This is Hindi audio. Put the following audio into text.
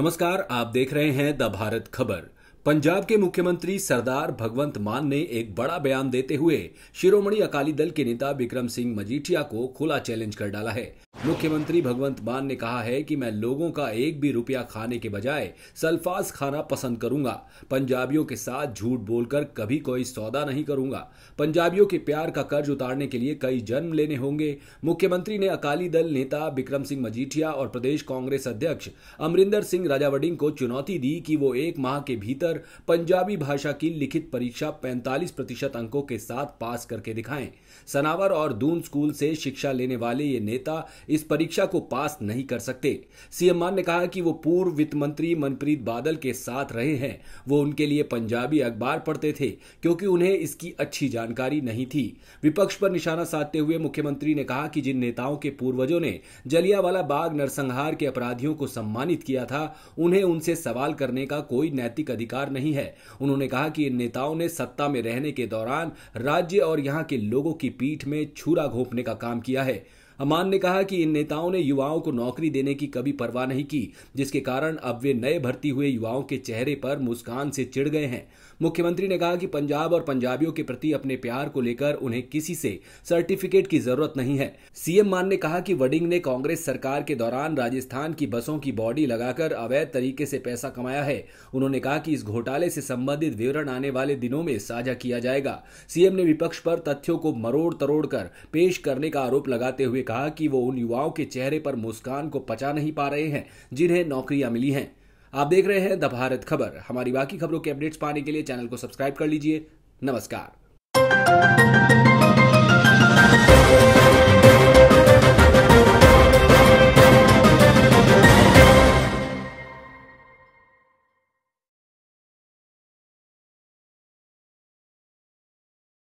नमस्कार आप देख रहे हैं द भारत खबर पंजाब के मुख्यमंत्री सरदार भगवंत मान ने एक बड़ा बयान देते हुए शिरोमणि अकाली दल के नेता विक्रम सिंह मजीठिया को खुला चैलेंज कर डाला है मुख्यमंत्री भगवंत मान ने कहा है कि मैं लोगों का एक भी रुपया खाने के बजाय सल्फाज खाना पसंद करूंगा पंजाबियों के साथ झूठ बोलकर कभी कोई सौदा नहीं करूंगा पंजाबियों के प्यार का कर्ज उतारने के लिए कई जन्म लेने होंगे मुख्यमंत्री ने अकाली दल नेता बिक्रम सिंह मजीठिया और प्रदेश कांग्रेस अध्यक्ष अमरिंदर सिंह राजावडिंग को चुनौती दी कि वो एक माह के भीतर पंजाबी भाषा की लिखित परीक्षा पैंतालीस प्रतिशत अंकों के साथ पास करके दिखाएं सनावर और दून स्कूल से शिक्षा लेने वाले ये नेता इस परीक्षा को पास नहीं कर सकते सीएम मान ने कहा कि वो पूर्व वित्त मंत्री मनप्रीत बादल के साथ रहे हैं वो उनके लिए पंजाबी अखबार पढ़ते थे क्योंकि उन्हें इसकी अच्छी जानकारी नहीं थी विपक्ष पर निशाना साधते हुए मुख्यमंत्री ने कहा कि जिन नेताओं के पूर्वजों ने जलियावाला बाग नरसंहार के अपराधियों को सम्मानित किया था उन्हें उनसे सवाल करने का कोई नैतिक अधिकार नहीं है उन्होंने कहा कि इन नेताओं ने सत्ता में रहने के दौरान राज्य और यहाँ के लोगों की पीठ में छुरा घोपने का काम किया है अमान ने कहा कि इन नेताओं ने युवाओं को नौकरी देने की कभी परवाह नहीं की जिसके कारण अब वे नए भर्ती हुए युवाओं के चेहरे पर मुस्कान से चिड़ गए हैं मुख्यमंत्री ने कहा कि पंजाब और पंजाबियों के प्रति अपने प्यार को लेकर उन्हें किसी से सर्टिफिकेट की जरूरत नहीं है सीएम मान ने कहा कि वडिंग ने कांग्रेस सरकार के दौरान राजस्थान की बसों की बॉडी लगाकर अवैध तरीके से पैसा कमाया है उन्होंने कहा कि इस घोटाले से संबंधित विवरण आने वाले दिनों में साझा किया जाएगा सीएम ने विपक्ष पर तथ्यों को मरोड़ तरोड़ कर पेश करने का आरोप लगाते हुए कहा कि वो उन युवाओं के चेहरे पर मुस्कान को पचा नहीं पा रहे हैं जिन्हें नौकरियां मिली हैं आप देख रहे हैं द भारत खबर हमारी बाकी खबरों के अपडेट्स पाने के लिए चैनल को सब्सक्राइब कर लीजिए नमस्कार